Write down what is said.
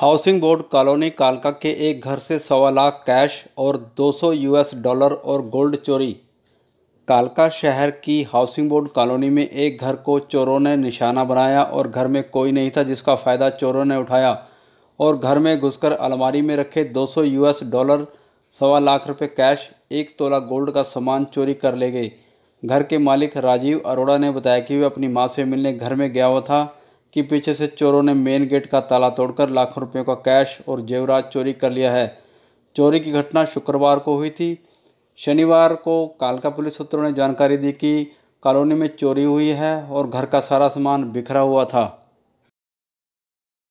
housing board colony कालका के एक घर से सवा लाख कैश और 200 यूएस डॉलर और गोल्ड चोरी कालका शहर की हाउसिंग बोर्ड कॉलोनी में एक घर को चोरों ने निशाना बनाया और घर में कोई नहीं था जिसका फ़ायदा चोरों ने उठाया और घर में घुसकर अलमारी में रखे 200 यूएस डॉलर सवा लाख रुपये कैश एक तोला गोल्ड का सामान चोरी कर ले गए घर के मालिक राजीव अरोड़ा ने बताया कि वह अपनी माँ से मिलने घर में गया हुआ था कि पीछे से चोरों ने मेन गेट का ताला तोड़कर लाखों रुपयों का कैश और जेवरात चोरी कर लिया है चोरी की घटना शुक्रवार को हुई थी शनिवार को कालका पुलिस सूत्रों ने जानकारी दी कि कॉलोनी में चोरी हुई है और घर का सारा सामान बिखरा हुआ था